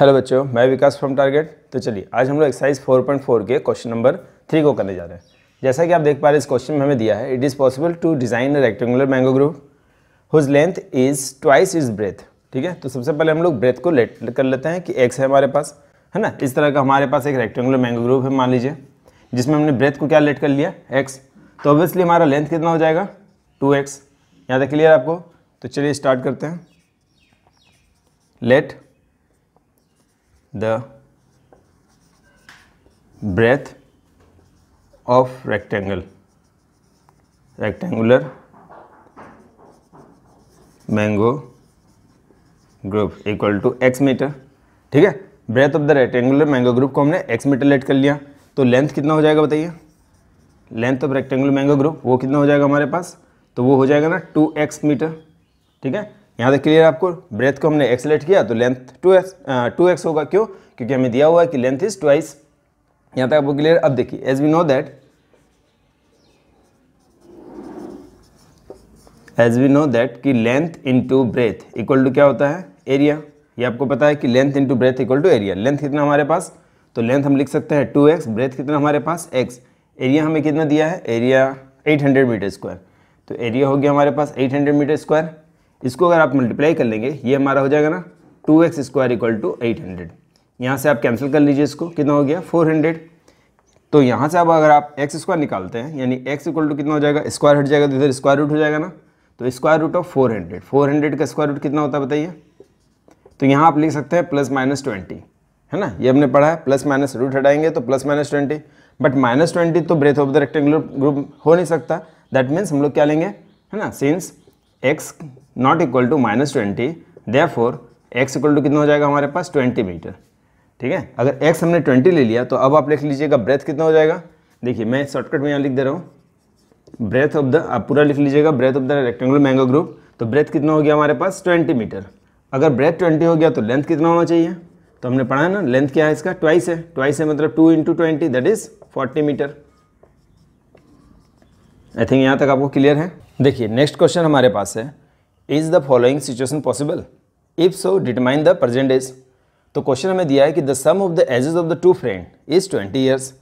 hello बच्चों मैं विकास from target तो चलिए आज हम लोग एक्सरसाइज 4.4 के क्वेश्चन नंबर थ्री को करने जा रहे हैं जैसा कि आप देख पा रहे इस क्वेश्चन में हमें दिया है it is possible to design a rectangular mango group whose length is twice is breadth ठीक है तो सबसे पहले हम लोग ब्रेथ को लेट कर लेते हैं कि एक्स है हमारे पास है ना इस तरह का हमारे पास एक रेक्टेंगुलर मैंगो ग्रुप है मान लीजिए जिसमें हमने ब्रेथ को क्या लेट कर लिया एक्स तो ऑब्वियसली हमारा लेंथ कितना हो जाएगा टू एक्स यहाँ तक क्लियर आपको तो चलिए स्टार्ट करते हैं let the breadth of rectangle rectangular mango group equal to x metre ठीक है breadth of the rectangular mango group को हमने एक्स मीटर लेट कर लिया तो लेंथ कितना हो जाएगा बताइए length of rectangular mango group वो कितना हो जाएगा हमारे पास तो वो हो जाएगा ना टू एक्स मीटर ठीक है यहाँ तक क्लियर आपको ब्रेथ को हमने एक्सलेट किया तो length two x two x होगा क्यों क्योंकि हमें दिया हुआ है कि लेंथ इज ट्वाइस यहाँ तक आपको क्लियर अब देखिए as we know that as we know that कि length into breadth equal to क्या होता है एरिया ये आपको पता है कि length into breadth equal to area length कितना हमारे पास तो लेंथ हम लिख सकते हैं टू एक्स ब्रेथ कितना हमारे पास एक्स एरिया हमें कितना दिया है area eight hundred metre square तो एरिया हो गया हमारे पास एट हंड्रेड मीटर स्क्वायर इसको अगर आप मल्टीप्लाई कर लेंगे ये हमारा हो जाएगा ना two x square equal to eight hundred यहाँ से आप कैंसिल कर लीजिए इसको कितना हो गया फोर हंड्रेड तो यहाँ से अब अगर आप एक्स स्क्वायर निकालते हैं यानी एक्स इक्वल टू कितना हो जाएगा स्क्वायर हट जाएगा तो इधर स्क्वायर रूट हो जाएगा ना तो square root of four hundred four hundred का स्क्वायर रूट कितना होता है बताइए तो यहाँ आप लिख सकते हैं प्लस माइनस ट्वेंटी है ना ये हमने पढ़ा है प्लस माइनस रूट हटाएंगे तो plus minus twenty but minus twenty तो breadth of the rectangular group हो नहीं सकता दैट मीन्स हम लोग क्या लेंगे है ना since x not equal to minus twenty four x equal to कितना हो जाएगा हमारे पास ट्वेंटी मीटर ठीक है अगर एक्स हमने ट्वेंटी ले लिया तो अब आप लिख लीजिएगा ब्रेथ कितना हो जाएगा देखिए मैं शॉर्टकट में यहाँ लिख दे रहा हूँ ब्रेथ ऑफ द आप पूरा लिख लीजिएगा breadth of the rectangular mango group तो ब्रेथ कितना हो गया हमारे पास ट्वेंटी मीटर अगर ब्रेथ ट्वेंटी हो गया तो लेंथ कितना होना चाहिए तो हमने पढ़ा है ना लेंथ क्या है इसका ट्वाइस है ट्वाइस है मतलब two into twenty that is forty metre I think यहाँ तक आपको क्लियर है देखिए नेक्स्ट क्वेश्चन हमारे पास है is the following situation possible if so determine the present age तो क्वेश्चन हमें दिया है कि the sum of the ages of the two friend is twenty years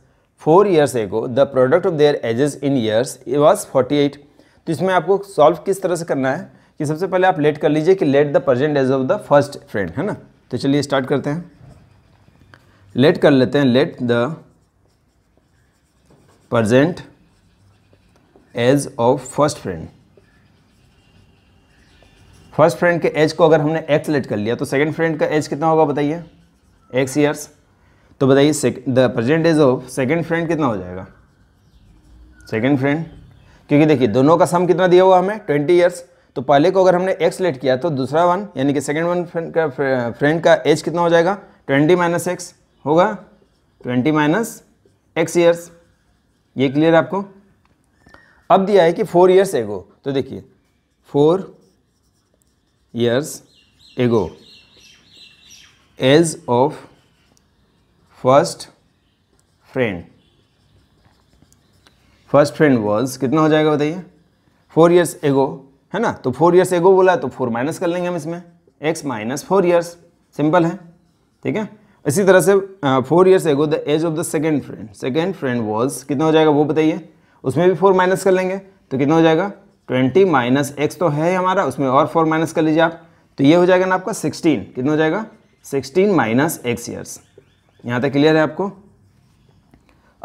four years ago the product of their ages in years was forty eight तो इसमें आपको solve किस तरह से करना है कि सबसे पहले आप लेट कर लीजिए कि let the present age of the first friend है ना तो चलिए स्टार्ट करते हैं लेट कर लेते हैं let the present age of first friend first friend के एज को अगर हमने एक्स लेट कर लिया तो सेकेंड फ्रेंड का एज कितना होगा बताइए एक्स ईयर्स तो बताइए the present age of second friend कितना हो जाएगा सेकेंड फ्रेंड क्योंकि देखिए दोनों का सम कितना दिया हुआ हमें ट्वेंटी ईयर्स तो पहले को अगर हमने एक्स लेट किया तो दूसरा वन यानी कि सेकेंड वन फ्रेंड का फ्रेंड का एज कितना हो जाएगा ट्वेंटी माइनस एक्स होगा ट्वेंटी माइनस एक्स ईयर्स ये क्लियर आपको अब दिया है कि फोर ईयर्स एगो तो देखिए four years ago as of first friend first friend was कितना हो जाएगा बताइए फोर ईयर्स एगो है ना तो फोर ईयर्स एगो बोला तो फोर माइनस कर लेंगे हम इसमें x minus four years simple है ठीक है इसी तरह से four years ago the age of the second friend second friend was कितना हो जाएगा वो बताइए उसमें भी फोर माइनस कर लेंगे तो कितना हो जाएगा ट्वेंटी माइनस एक्स तो है हमारा उसमें और फोर माइनस कर लीजिए आप तो ये हो जाएगा ना आपका सिक्सटीन कितना हो जाएगा सिक्सटीन माइनस एक्स ईयर्स यहाँ तक क्लियर है आपको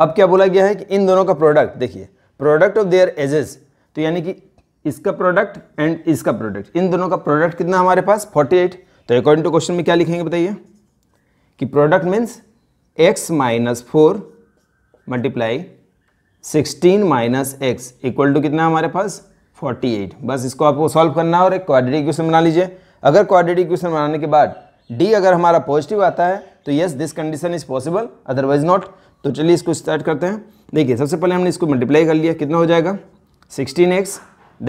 अब क्या बोला गया है कि इन दोनों का प्रोडक्ट देखिए प्रोडक्ट ऑफ देयर एजेस तो यानी कि इसका प्रोडक्ट एंड इसका प्रोडक्ट इन दोनों का प्रोडक्ट कितना हमारे पास 48 तो अकॉर्डिंग टू क्वेश्चन में क्या लिखेंगे बताइए कि product means x minus four multiply sixteen minus x equal to कितना हमारे पास 48 बस इसको आपको सॉल्व करना है और एक क्वाड्रेटिक इक्वेशन बना लीजिए अगर क्वाड्रेटिक इक्वेशन बनाने के बाद डी अगर हमारा पॉजिटिव आता है तो yes this condition is possible otherwise not तो चलिए इसको स्टार्ट करते हैं देखिए सबसे पहले हमने इसको मल्टीप्लाई कर लिया कितना हो जाएगा sixteen x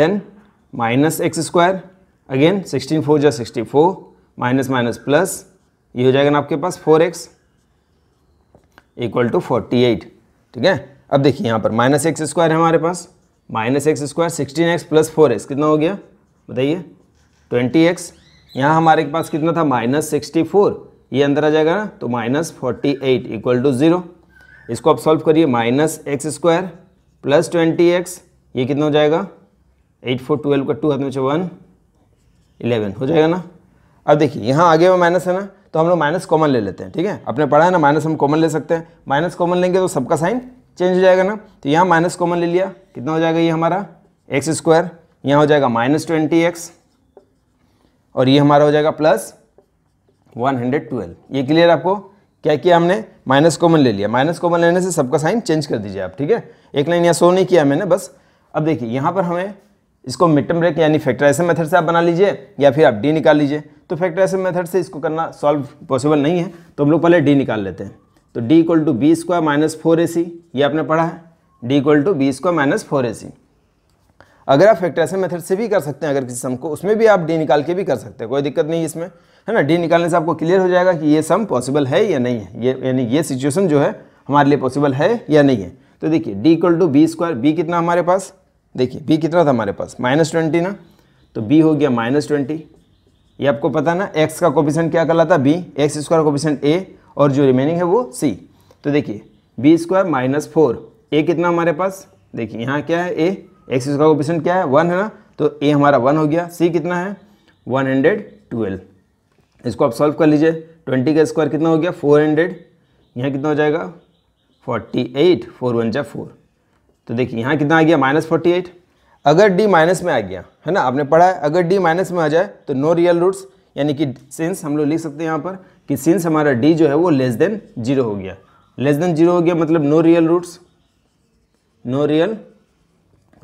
then minus x square again sixteen four जो sixty four minus minus plus ये हो जाएगा ना आपके पास four x equal to forty eight ठीक है अब देखिए यहाँ पर माइनस एक्स स्क्वायर है हमारे पास minus x square sixteen x plus four x कितना हो गया बताइए ट्वेंटी एक्स यहाँ हमारे पास कितना था माइनस सिक्सटी फोर ये अंदर आ जाएगा ना तो minus forty eight equal to zero इसको आप सॉल्व करिए minus x square plus twenty x ये कितना हो जाएगा एट फोर ट्वेल्व का टू हाथ में वन इलेवन हो जाएगा ना अब देखिए यहाँ आगे वो माइनस है ना तो हम लोग माइनस कॉमन ले लेते हैं ठीक है अपने पढ़ा है ना माइनस हम कॉमन ले सकते हैं माइनस कॉमन लेंगे तो सबका साइन चेंज हो जाएगा ना तो यहाँ माइनस कॉमन ले लिया कितना हो जाएगा ये हमारा एक्स स्क्वायर यहाँ हो जाएगा माइनस ट्वेंटी एक्स और ये हमारा हो जाएगा प्लस वन हंड्रेड ट्वेल्व ये क्लियर आपको क्या किया हमने माइनस कॉमन ले लिया माइनस कॉमन लेने से सबका साइन चेंज कर दीजिए आप ठीक है एक लाइन यहाँ सो नहीं किया मैंने बस अब देखिए यहाँ पर हमें इसको मिड ब्रेक यानी फैक्टराइजेशन मेथड से आप बना लीजिए या फिर आप डी निकाल लीजिए तो फैक्टराइजेशन मेथड से इसको करना सॉल्व पॉसिबल नहीं है तो हम लोग पहले डी निकाल लेते हैं तो d equal to b square minus four a c ये आपने पढ़ा है d equal to b square minus four a c अगर आप फैक्टराइजेशन मेथड से भी कर सकते हैं अगर किसी सम को उसमें भी आप डी निकाल के भी कर सकते हैं कोई दिक्कत नहीं इसमें है ना डी निकालने से आपको क्लियर हो जाएगा कि ये सम पॉसिबल है या नहीं है ये यानी ये सिचुएशन जो है हमारे लिए पॉसिबल है या नहीं है तो देखिए d equal to b square b कितना हमारे पास देखिए बी कितना था हमारे पास माइनस ट्वेंटी ना तो बी हो गया माइनस ट्वेंटी ये आपको पता ना एक्स का कॉपिशन क्या कहलाता b x square coefficient a और जो रिमेनिंग है वो सी तो देखिए b square minus four a कितना हमारे पास देखिए यहाँ क्या है ए एक्स का ऑपरेशन क्या है वन है ना तो ए हमारा वन हो गया सी कितना है वन हंड्रेड ट्वेल्व इसको आप सॉल्व कर लीजिए ट्वेंटी का स्क्वायर कितना हो गया फोर हंड्रेड यहाँ कितना हो जाएगा फोर्टी एट फोर वन जा फोर तो देखिए यहाँ कितना आ गया माइनस फोर्टी एट अगर डी माइनस में आ गया है ना आपने पढ़ा है अगर डी माइनस में आ जाए तो नो रियल रूट्स यानी कि सेंस हम लोग लिख सकते हैं यहाँ पर कि सिंस हमारा डी जो है वो लेस देन जीरो हो गया लेस देन जीरो हो गया मतलब no real roots no real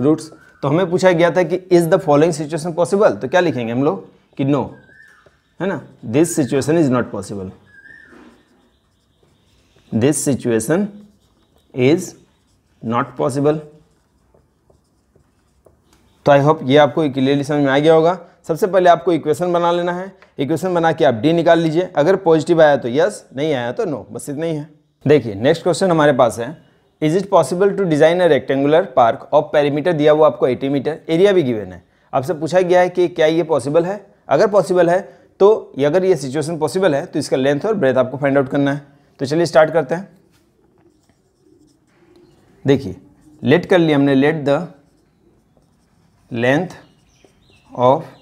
roots तो हमें पूछा गया था कि is the following situation possible तो क्या लिखेंगे हम लोग कि नो है ना this situation is not possible this situation is not possible तो आई होप ये आपको क्लियरली समझ में आ गया होगा सबसे पहले आपको इक्वेशन बना लेना है इक्वेशन बना के आप डी निकाल लीजिए अगर पॉजिटिव आया तो यस नहीं आया तो नो बस इतना ही है देखिए नेक्स्ट क्वेश्चन हमारे पास है is it possible to design a rectangular park of perimeter दिया हुआ आपको 80 मीटर एरिया भी गिवन है आपसे पूछा गया है कि क्या ये पॉसिबल है अगर पॉसिबल है तो अगर ये सिचुएशन पॉसिबल है तो इसका लेंथ और ब्रेथ आपको फाइंड आउट करना है तो चलिए स्टार्ट करते हैं देखिए लेट कर लिया हमने let the length of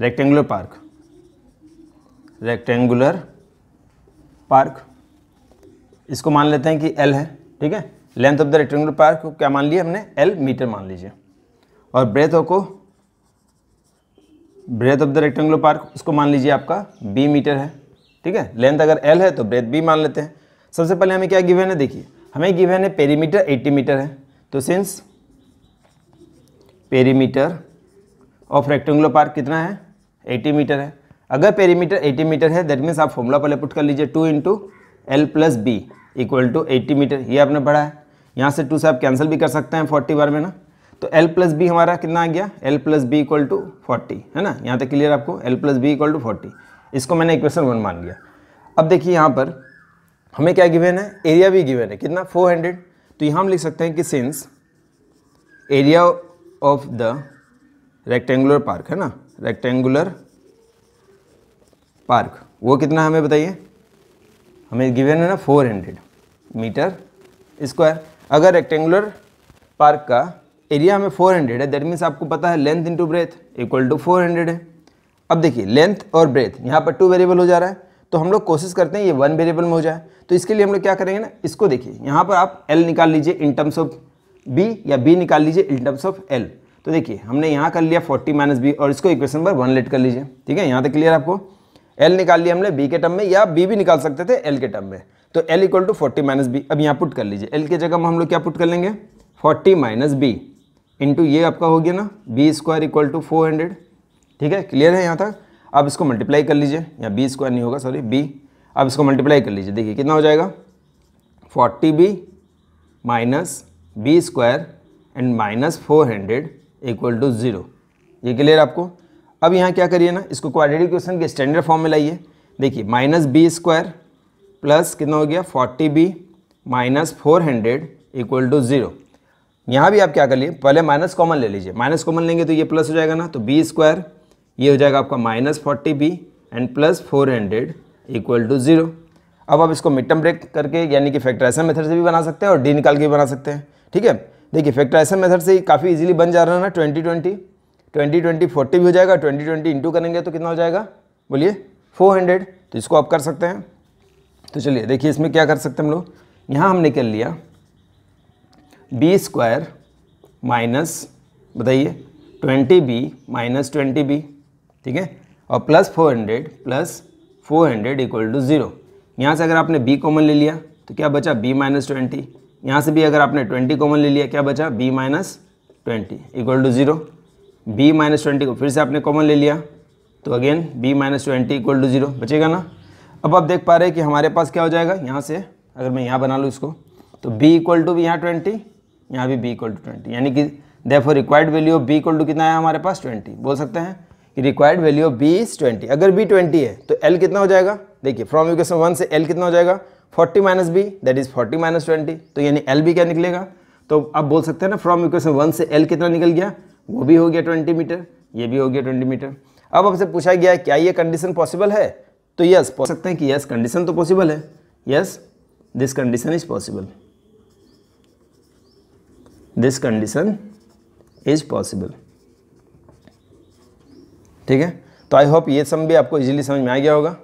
rectangular park rectangular park इसको मान लेते हैं कि एल है ठीक है length of the rectangular park को क्या मान लिया हमने एल मीटर मान लीजिए और ब्रेथ को breadth of the rectangular park उसको मान लीजिए आपका बी मीटर है ठीक है लेंथ अगर एल है तो ब्रेथ बी मान लेते हैं सबसे पहले हमें क्या गिवन है देखिए हमें गिवन है पेरीमीटर 80 मीटर है तो since perimeter of rectangular park कितना है 80 मीटर है अगर पेरीमीटर 80 मीटर है दैट मीन्स आप फॉर्मूला पहले पुट कर लीजिए two into l plus b equal to eighty metre ये आपने पढ़ा है यहाँ से टू से आप कैंसिल भी कर सकते हैं फोर्टी बार में ना तो एल प्लस बी हमारा कितना आ गया l plus b equal to forty है ना यहाँ तक क्लियर आपको l plus b equal to forty इसको मैंने इक्वेशन वन मान लिया अब देखिए यहाँ पर हमें क्या गिवेन है एरिया भी गिवेन है कितना फोर हंड्रेड तो यहाँ हम लिख सकते हैं कि since area of the rectangular park है ना रेक्टेंगुलर पार्क वो कितना हमें बताइए हमें गिवन है ना 400 मीटर स्क्वायर अगर रेक्टेंगुलर पार्क का एरिया हमें 400 है दैट मीन्स आपको पता है length into breadth equal to 400 है अब देखिए लेंथ और ब्रेथ यहाँ पर टू वेरिएबल हो जा रहा है तो हम लोग कोशिश करते हैं ये वन वेरिएबल में हो जाए तो इसके लिए हम लोग क्या करेंगे ना इसको देखिए यहाँ पर आप एल निकाल लीजिए इन टर्म्स ऑफ बी या बी निकाल लीजिए इन टर्म्स ऑफ एल तो देखिए हमने यहाँ कर लिया 40 माइनस बी और इसको इक्वेशन नंबर वन लेट कर लीजिए ठीक है यहाँ तक क्लियर आपको एल निकाल लिया हमने बी के टर्म में या बी भी निकाल सकते थे एल के टर्म में तो l equal to forty minus b अब यहाँ पुट कर लीजिए एल के जगह में हम लोग क्या पुट कर लेंगे फोर्टी माइनस बी इंटू ये आपका हो गया ना b square equal to four hundred ठीक है क्लियर है यहाँ तक अब इसको मल्टीप्लाई कर लीजिए या बी स्क्वायर नहीं होगा सॉरी बी अब इसको मल्टीप्लाई कर लीजिए देखिए कितना हो जाएगा forty b minus b square and minus four hundred equal to zero ये क्लियर आपको अब यहाँ क्या करिए ना इसको क्वाड्रेटिक इक्वेशन के स्टैंडर्ड फॉर्म में लाइए देखिए माइनस बी स्क्वायर प्लस कितना हो गया forty b minus four hundred equal to zero यहाँ भी आप क्या कर लिए पहले माइनस कॉमन ले लीजिए माइनस कॉमन लेंगे तो ये प्लस हो जाएगा ना तो बी स्क्वायर ये हो जाएगा आपका minus forty b and plus four hundred equal to zero अब आप इसको मिड टर्म ब्रेक करके यानी कि फैक्ट्राइसन मेथड से भी बना सकते हैं और डी निकाल के भी बना सकते हैं ठीक है देखिए फैक्ट्राइसन मेथड से काफ़ी इजीली बन जा रहा है ना twenty twenty twenty twenty forty भी हो जाएगा ट्वेंटी ट्वेंटी इंटू करेंगे तो कितना हो जाएगा बोलिए फोर हंड्रेड तो इसको आप कर सकते हैं तो चलिए देखिए इसमें क्या कर सकते हैं हम लोग यहाँ हमने कर लिया बी स्क्वायर माइनस बताइए twenty b minus twenty b ठीक है और plus four hundred plus four hundred equal to zero यहाँ से अगर आपने बी कॉमन ले लिया तो क्या बचा बी माइनस ट्वेंटी यहाँ से भी अगर आपने ट्वेंटी कॉमन ले लिया क्या बचा b minus twenty equal to zero b minus twenty को फिर से आपने कॉमन ले लिया तो again b minus twenty equal to zero बचेगा ना अब आप देख पा रहे हैं कि हमारे पास क्या हो जाएगा यहाँ से अगर मैं यहाँ बना लूँ इसको तो b इक्वल टू भी यहाँ ट्वेंटी यहाँ भी b इक्वल टू ट्वेंटी यानी कि for required value of b equal to कितना है हमारे पास ट्वेंटी बोल सकते हैं कि required value of b is twenty अगर b ट्वेंटी है तो l कितना हो जाएगा देखिए फ्रॉम इक्वेशन वन से l कितना हो जाएगा forty minus b that is forty minus twenty तो यानी एल भी क्या निकलेगा तो आप बोल सकते हैं ना फ्रॉम इक्वेशन वन से एल कितना निकल गया वो भी हो गया ट्वेंटी मीटर ये भी हो गया ट्वेंटी मीटर अब आपसे पूछा गया क्या ये कंडीशन पॉसिबल है तो यस पूछ सकते हैं कि यस कंडीशन तो पॉसिबल है yes this condition is possible this condition is possible ठीक है तो आई होप ये सम भी आपको इजीली समझ में आ गया होगा